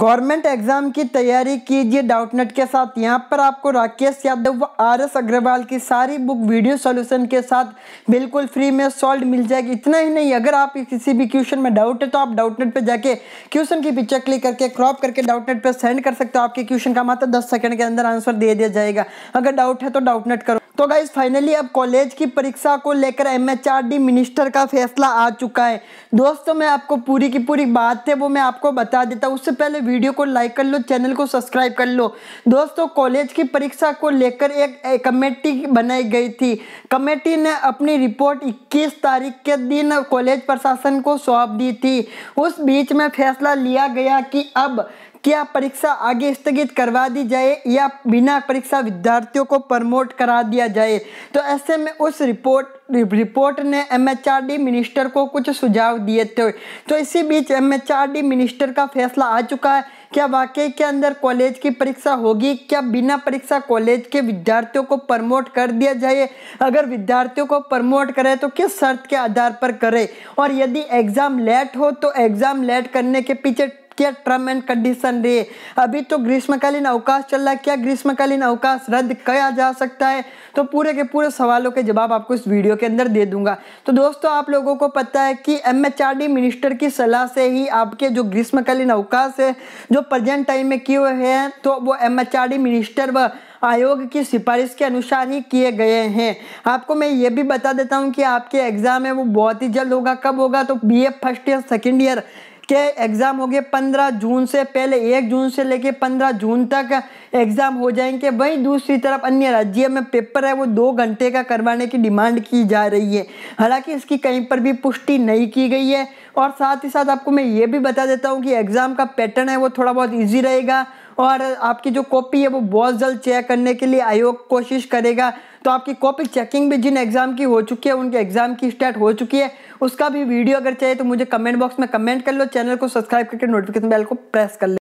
government exam की तैयारी कीजिए डाउटनेट के साथ यहाँ पर आपको राकेश यादव व आर एस अग्रवाल की सारी बुक वीडियो सॉल्यूशन के साथ बिल्कुल फ्री में सॉल्व मिल जाएगी इतना ही नहीं अगर आप किसी भी क्वेश्चन में डाउट है तो आप डाउटनेट पर जाके क्वेश्चन की पिक्चर क्लिक करके क्रॉप करके डाउटनेट पर सेंड कर सकते हो आपके क्वेश्चन का मात्र दस सेकंड के अंदर आंसर दे दिया जाएगा अगर डाउट है तो डाउटनेट करो तो गाइज फाइनली अब कॉलेज की परीक्षा को लेकर एमएचआरडी मिनिस्टर का फैसला आ चुका है दोस्तों मैं आपको पूरी की पूरी बात है वो मैं आपको बता देता हूँ उससे पहले वीडियो को लाइक कर लो चैनल को सब्सक्राइब कर लो दोस्तों कॉलेज की परीक्षा को लेकर एक, एक कमेटी बनाई गई थी कमेटी ने अपनी रिपोर्ट इक्कीस तारीख के दिन कॉलेज प्रशासन को सौंप दी थी उस बीच में फैसला लिया गया कि अब क्या परीक्षा आगे स्थगित करवा दी जाए या बिना परीक्षा विद्यार्थियों को प्रमोट करा दिया जाए तो ऐसे में उस रिपोर्ट रिपोर्ट ने एमएचआरडी मिनिस्टर को कुछ सुझाव दिए थे तो इसी बीच एमएचआरडी मिनिस्टर का फैसला आ चुका है क्या वाकई के अंदर कॉलेज की परीक्षा होगी क्या बिना परीक्षा कॉलेज के विद्यार्थियों को प्रमोट कर दिया जाए अगर विद्यार्थियों को प्रमोट करे तो किस शर्त के आधार पर करें और यदि एग्ज़ाम लेट हो तो एग्ज़ाम लेट करने के पीछे क्या टर्म एंड कंडीशन रे अभी तो ग्रीष्मकालीन अवकाश चल रहा है क्या ग्रीष्मकालीन अवकाश रद्द किया जा सकता है तो पूरे के पूरे सवालों के जवाब आपको इस वीडियो के अंदर दे दूंगा तो दोस्तों आप लोगों को पता है कि एमएचआरडी मिनिस्टर की सलाह से ही आपके जो ग्रीष्मकालीन अवकाश है जो प्रजेंट टाइम में किए हुए हैं तो वो एम मिनिस्टर व आयोग की सिफारिश के अनुसार ही किए गए हैं आपको मैं ये भी बता देता हूँ कि आपके एग्ज़ाम है वो बहुत ही जल्द होगा कब होगा तो B first year second year के एग्ज़ाम हो गए पंद्रह जून से पहले एक जून से लेके पंद्रह जून तक एग्ज़ाम हो जाएंगे वहीं दूसरी तरफ अन्य राज्य में पेपर है वो दो घंटे का करवाने की डिमांड की जा रही है हालांकि इसकी कहीं पर भी पुष्टि नहीं की गई है और साथ ही साथ आपको मैं ये भी बता देता हूँ कि एग्ज़ाम का पैटर्न है वो थोड़ा बहुत ईजी रहेगा और आपकी जो कॉपी है वो बहुत जल्द चेक करने के लिए आयोग कोशिश करेगा तो आपकी कॉपी चेकिंग भी जिन एग्ज़ाम की हो चुकी है उनके एग्ज़ाम की स्टार्ट हो चुकी है उसका भी वीडियो अगर चाहिए तो मुझे कमेंट बॉक्स में कमेंट कर लो चैनल को सब्सक्राइब करके नोटिफिकेशन बेल को प्रेस कर लो